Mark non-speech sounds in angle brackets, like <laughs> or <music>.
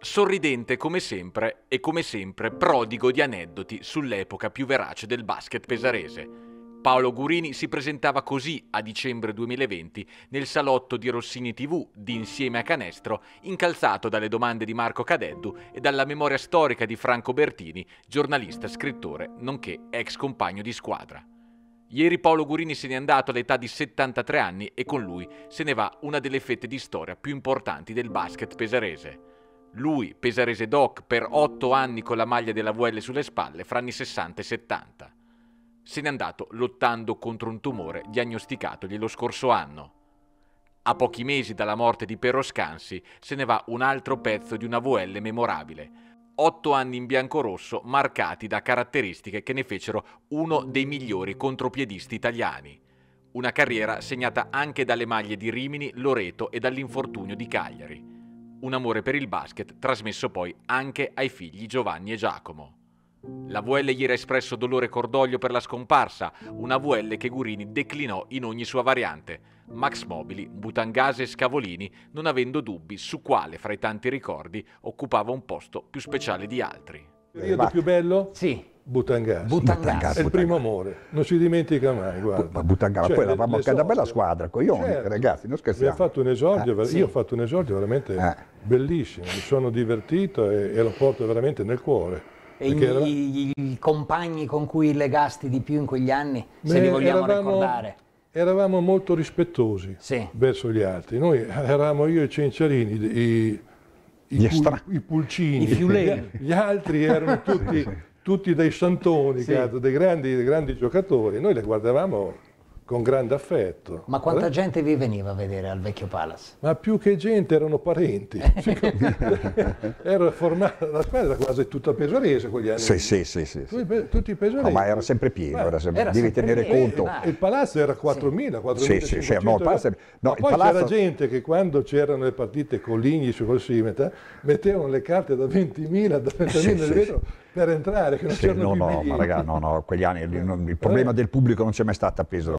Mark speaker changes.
Speaker 1: sorridente come sempre e come sempre prodigo di aneddoti sull'epoca più verace del basket pesarese. Paolo Gurini si presentava così a dicembre 2020 nel salotto di Rossini TV di Insieme a Canestro, incalzato dalle domande di Marco Cadeddu e dalla memoria storica di Franco Bertini, giornalista, scrittore, nonché ex compagno di squadra. Ieri Paolo Gurini se n'è andato all'età di 73 anni e con lui se ne va una delle fette di storia più importanti del basket pesarese. Lui, pesarese doc, per otto anni con la maglia della VL sulle spalle fra anni 60 e 70. Se n'è andato lottando contro un tumore diagnosticatogli lo scorso anno. A pochi mesi dalla morte di Perro Scansi se ne va un altro pezzo di una VL memorabile. Otto anni in bianco-rosso marcati da caratteristiche che ne fecero uno dei migliori contropiedisti italiani. Una carriera segnata anche dalle maglie di Rimini, Loreto e dall'infortunio di Cagliari un amore per il basket trasmesso poi anche ai figli Giovanni e Giacomo. La VL gli era espresso dolore e cordoglio per la scomparsa, una VL che Gurini declinò in ogni sua variante. Max Mobili, Butangase e Scavolini, non avendo dubbi su quale fra i tanti ricordi occupava un posto più speciale di altri. Il periodo più bello? Sì, Butangas. Butangas.
Speaker 2: È il primo amore, non si dimentica mai. Guarda. Butangas, cioè, poi eravamo anche una bella squadra, coglioni, certo. ragazzi, non scherziamo. Fatto esordio, ah, sì. Io ho fatto un esordio veramente ah. bellissimo, mi sono divertito e, e, lo porto veramente nel cuore. E era...
Speaker 1: i compagni con cui legasti di più in quegli anni, Beh, se li vogliamo eravamo, ricordare?
Speaker 2: Eravamo molto rispettosi sì. verso gli altri. Noi eravamo io e Cenciarini, i, i, gli pul, i pulcini, gli, gli altri erano tutti tutti dei santoni, sì. dei, grandi, dei grandi giocatori, noi le guardavamo con grande affetto. Ma quanta eh? gente vi veniva a vedere al vecchio Palace? Ma più che gente erano parenti.
Speaker 1: <laughs>
Speaker 2: era formata la squadra quasi tutta pesarese quegli anni. Sì,
Speaker 1: sì, sì. sì,
Speaker 2: sì. Tutti pesaresi. No, ma
Speaker 1: era sempre pieno, era sempre, era devi sempre tenere pieno, conto. Ma... Il
Speaker 2: palazzo era 4.000, 4.000. Sì, sì, sì, no, il palazzo... No, il poi palazzo... c'era gente che quando c'erano le partite con Ligni su Cosimeta eh, mettevano le carte da 20.000, da 30.000 sì, vetro, per entrare, che non sì, c'erano no, no, ma raga,
Speaker 1: no, no, quegli anni il, il eh. problema eh? del pubblico non c'è mai stato a Pesaro.